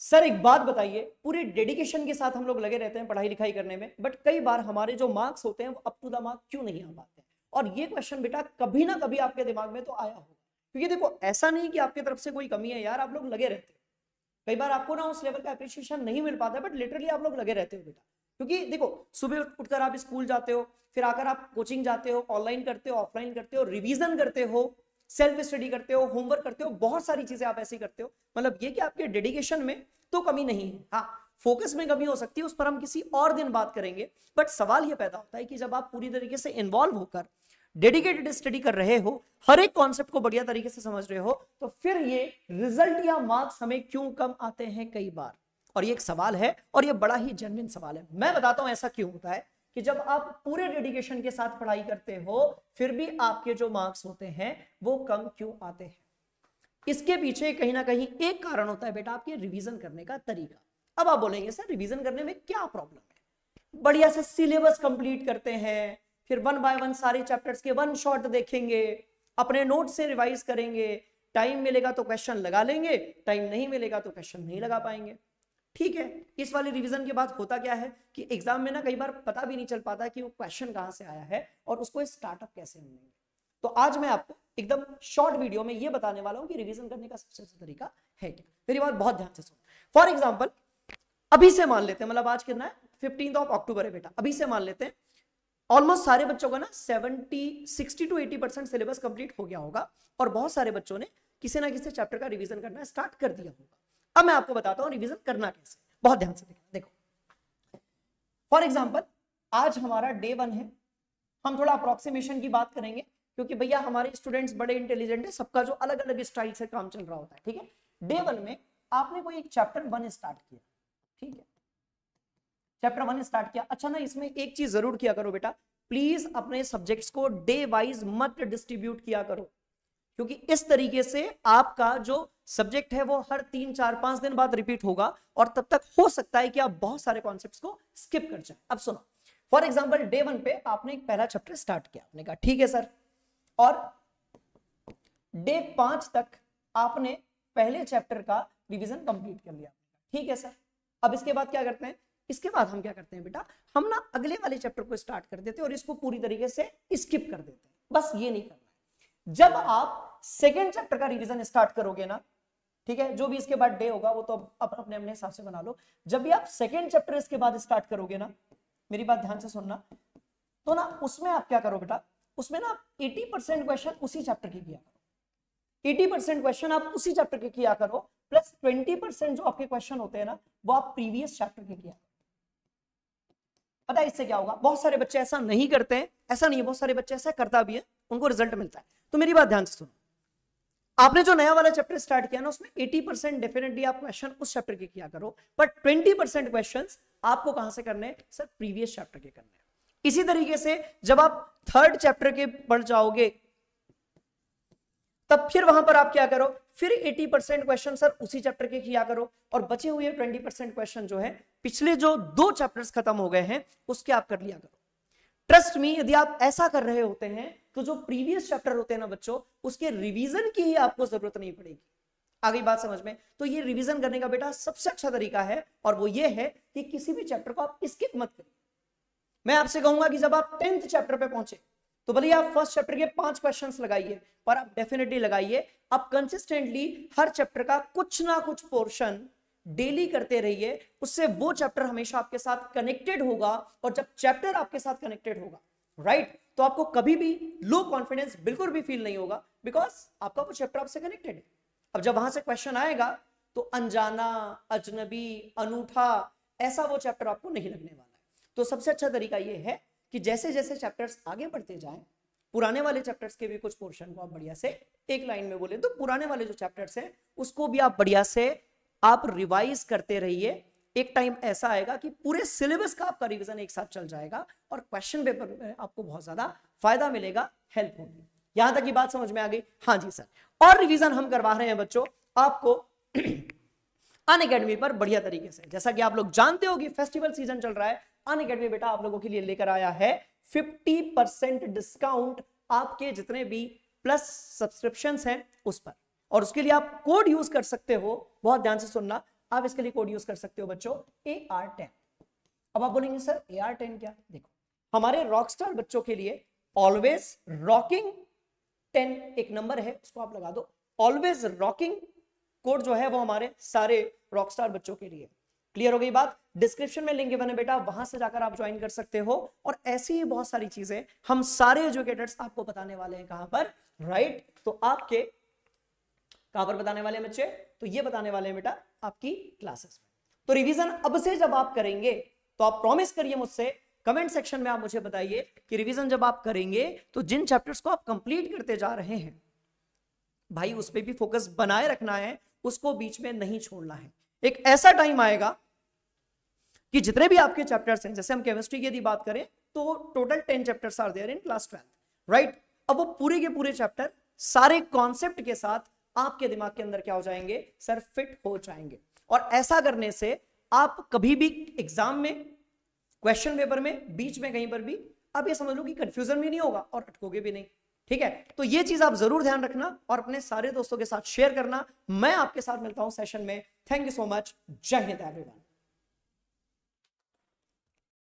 Sir एक बात बताइए पूरे डेडिकेशन के साथ हम लोग लगे रहते हैं पढ़ाई लिखाई करने में बट कई बार हमारे जो मार्क्स होते हैं वो अप टू द मार्क क्यों नहीं आ पाते और ये क्वेश्चन बेटा कभी ना कभी आपके दिमाग में तो आया होगा क्योंकि देखो ऐसा नहीं कि आपके तरफ से कोई कमी है यार आप लोग लगे रहते हैं कई बार आपको ना उस लेवल का अप्रिशिएशन नहीं मिल पाता बट लिटरली आप लोग लगे रहते हो बेटा क्योंकि देखो सुबह उठकर आप स्कूल जाते हो फिर आकर आप कोचिंग जाते हो ऑनलाइन करते हो ऑफलाइन करते हो रिविजन करते हो सेल्फ स्टडी करते हो होमवर्क करते हो बहुत सारी चीजें आप ऐसी करते हो मतलब ये कि आपके डेडिकेशन में तो कमी नहीं है हाँ फोकस में कमी हो सकती है उस पर हम किसी और दिन बात करेंगे बट सवाल ये पैदा होता है कि जब आप पूरी तरीके से इन्वॉल्व होकर डेडिकेटेड स्टडी कर रहे हो हर एक कॉन्सेप्ट को बढ़िया तरीके से समझ रहे हो तो फिर ये रिजल्ट या मार्क्स हमें क्यों कम आते हैं कई बार और ये एक सवाल है और ये बड़ा ही जनविन सवाल है मैं बताता हूं ऐसा क्यों होता है कि जब आप पूरे डेडिकेशन के साथ पढ़ाई करते हो फिर भी आपके जो मार्क्स होते हैं वो कम क्यों आते हैं इसके पीछे कहीं ना कहीं एक कारण होता है बेटा आपके रिवीजन करने का तरीका अब आप बोलेंगे सर रिवीजन करने में क्या प्रॉब्लम है बढ़िया से सिलेबस कंप्लीट करते हैं फिर वन बाय वन सारे चैप्टर्स के वन शॉर्ट देखेंगे अपने नोट से रिवाइज करेंगे टाइम मिलेगा तो क्वेश्चन लगा लेंगे टाइम नहीं मिलेगा तो क्वेश्चन नहीं लगा पाएंगे ठीक है इस वाले रिवीजन के बाद होता क्या है कि एग्जाम में ना कई बार पता भी नहीं चल पाता कि वो क्वेश्चन कहाँ से आया है और उसको स्टार्टअप कैसे हम तो आज मैं आपको एकदम शॉर्ट वीडियो में ये बताने वाला हूँ कि रिवीजन करने का सबसे अच्छा तरीका है क्या मेरी बात बहुत ध्यान से सुनो फॉर एग्जाम्पल अभी से मान लेते हैं मतलब आज कितना है फिफ्टीन ऑफ अक्टूबर है बेटा अभी से मान लेते हैं ऑलमोस्ट सारे बच्चों का ना seventy sixty to eighty percent syllabus complete हो गया होगा और बहुत सारे बच्चों ने किसी ना किसी चैप्टर का रिवीजन करना स्टार्ट कर दिया होगा अब मैं आपको बताता हूँ रिविजन करना कैसे बहुत ध्यान से देखो फॉर एग्जाम्पल आज हमारा डे वन है हम थोड़ा अप्रोक्सीमेशन की बात करेंगे क्योंकि भैया हमारे स्टूडेंट्स बड़े इंटेलिजेंट है सबका जो अलग अलग स्टाइल से काम चल रहा होता है ठीक है डे वन में आपने कोई एक चैप्टर वन स्टार्ट किया ठीक है चैप्टर वन स्टार्ट किया अच्छा ना इसमें एक चीज जरूर किया करो बेटा प्लीज अपने सब्जेक्ट्स को डे वाइज मत डिस्ट्रीब्यूट किया करो क्योंकि इस तरीके से आपका जो सब्जेक्ट है वो हर तीन चार पांच दिन बाद रिपीट होगा और तब तक हो सकता है कि आप बहुत सारे कॉन्सेप्ट को स्किप कर जाए अब सुनो फॉर एग्जाम्पल डे वन पे आपने एक पहला चैप्टर स्टार्ट किया आपने कहा ठीक है सर और डे पांच तक आपने पहले चैप्टर का रिवीजन कंप्लीट कर लिया ठीक है सर अब इसके बाद क्या करते हैं इसके बाद हम क्या करते हैं बेटा हम ना अगले वाले चैप्टर को स्टार्ट कर देते हैं और इसको पूरी तरीके से स्किप कर देते हैं बस ये नहीं करना जब आप सेकेंड चैप्टर का रिविजन स्टार्ट करोगे ना ठीक है जो भी इसके बाद डे होगा वो तो अब अपने अपने हिसाब से बना लो जब भी आप सेकेंड चैप्टर इसके बाद स्टार्ट करोगे ना मेरी बात ध्यान से सुनना तो ना उसमें आप क्या करो बेटा उसमें ना आप परसेंट क्वेश्चन उसी चैप्टर के किया करो परसेंट क्वेश्चन आप उसी चैप्टर के किया करो प्लस ट्वेंटी परसेंट जो आपके क्वेश्चन होते हैं ना वो आप प्रीवियस चैप्टर के किया पता इससे क्या होगा बहुत सारे बच्चे ऐसा नहीं करते हैं ऐसा नहीं है बहुत सारे बच्चे ऐसा करता भी है उनको रिजल्ट मिलता है तो मेरी बात ध्यान से सुनो आपने जो नया वाला चैप्टर स्टार्ट किया ना उसमें 80 परसेंट डेफिनेटली आप क्वेश्चन उस चैप्टर के किया करो पर 20 परसेंट क्वेश्चन आपको कहां से करने हैं सर प्रीवियस चैप्टर के करने हैं इसी तरीके से जब आप थर्ड चैप्टर के पढ़ जाओगे तब फिर वहां पर आप क्या करो फिर 80 परसेंट क्वेश्चन सर उसी चैप्टर के किया करो और बचे हुए 20 परसेंट क्वेश्चन जो है पिछले जो दो चैप्टर्स खत्म हो गए हैं उसके आप कर लिया करो ट्रस्ट मी यदि आप ऐसा कर रहे होते हैं तो जो प्रीवियस चैप्टर होते हैं ना बच्चों उसके रिवीजन की ही आपको जरूरत नहीं पड़ेगी आगे बात समझ में तो ये रिवीजन करने का बेटा सबसे अच्छा तरीका है और वो ये है कि किसी भी चैप्टर को आप स्किप मत करें मैं आपसे कहूंगा कि जब आप टेंथ चैप्टर पे पहुंचे तो भले आप फर्स्ट चैप्टर के पांच क्वेश्चन लगाइए पर आप डेफिनेटली लगाइए आप कंसिस्टेंटली हर चैप्टर का कुछ ना कुछ पोर्शन डेली करते रहिए उससे वो चैप्टर हमेशा आपके साथ कनेक्टेड होगा और जब चैप्टर आपके साथ कनेक्टेड होगा राइट right? तो आपको कभी भी लो कॉन्फिडेंस बिल्कुल भी फील नहीं होगा बिकॉज आपका वो चैप्टर आपसे कनेक्टेड है अब जब वहां से क्वेश्चन आएगा तो अनजाना अजनबी अनूठा ऐसा वो चैप्टर आपको नहीं लगने वाला है तो सबसे अच्छा तरीका ये है कि जैसे जैसे चैप्टर्स आगे बढ़ते जाएं पुराने वाले चैप्टर्स के भी कुछ पोर्शन को आप बढ़िया से एक लाइन में बोले तो पुराने वाले जो चैप्टर्स हैं उसको भी आप बढ़िया से आप रिवाइज करते रहिए एक टाइम ऐसा आएगा कि पूरे सिलेबस का आपका रिवीजन एक साथ चल जाएगा और क्वेश्चन पेपर में आपको बहुत ज्यादा फायदा मिलेगा हेल्प होगी यहां तक की बात समझ में आ गई हाँ जी सर और रिवीजन हम करवा रहे हैं बच्चों आपको अन अकेडमी पर बढ़िया तरीके से जैसा कि आप लोग जानते हो कि फेस्टिवल सीजन चल रहा है अन अकेडमी बेटा आप लोगों के लिए लेकर आया है 50% डिस्काउंट आपके जितने भी प्लस सब्सक्रिप्शन हैं उस पर और उसके लिए आप कोड यूज कर सकते हो बहुत ध्यान से सुनना आप इसके लिए कोड यूज कर सकते हो बच्चों ए आर टेन अब आप बोलेंगे सर ए आर टेन क्या देखो हमारे रॉकस्टार बच्चों के लिए ऑलवेज रॉकिंग टेन एक नंबर है उसको आप लगा दो ऑलवेज रॉकिंग कोड जो है वो हमारे सारे रॉकस्टार बच्चों के लिए क्लियर हो गई बात डिस्क्रिप्शन में लिंक बने बेटा वहां से जाकर आप ज्वाइन कर सकते हो और ऐसी ही बहुत सारी चीजें हम सारे एजुकेटर्स आपको बताने वाले हैं कहां पर राइट right? तो आपके कहां पर बताने वाले हैं बच्चे तो ये बताने वाले हैं बेटा आपकी क्लासेस में तो रिवीजन अब से जब आप करेंगे तो आप प्रॉमिस करिए मुझसे कमेंट सेक्शन में आप मुझे बताइए कि रिवीजन जब आप करेंगे तो जिन चैप्टर्स को आप कंप्लीट करते जा रहे हैं भाई उस पर भी फोकस बनाए रखना है उसको बीच में नहीं छोड़ना है एक ऐसा टाइम आएगा कि जितने भी आपके चैप्टर्स हैं जैसे हम केमिस्ट्री की यदि बात करें तो total ten chapters are there in class twelfth right अब वो पूरे के पूरे चैप्टर सारे कॉन्सेप्ट के साथ आपके दिमाग के अंदर क्या हो जाएंगे सर फिट हो जाएंगे और ऐसा करने से आप कभी भी एग्जाम में क्वेश्चन पेपर में बीच में कहीं पर भी आप ये समझ लो कि कंफ्यूजन भी नहीं होगा और अटकोगे भी नहीं ठीक है तो ये चीज आप जरूर ध्यान रखना और अपने सारे दोस्तों के साथ शेयर करना मैं आपके साथ मिलता हूं सेशन में थैंक यू सो मच जय हिंद एवरीवन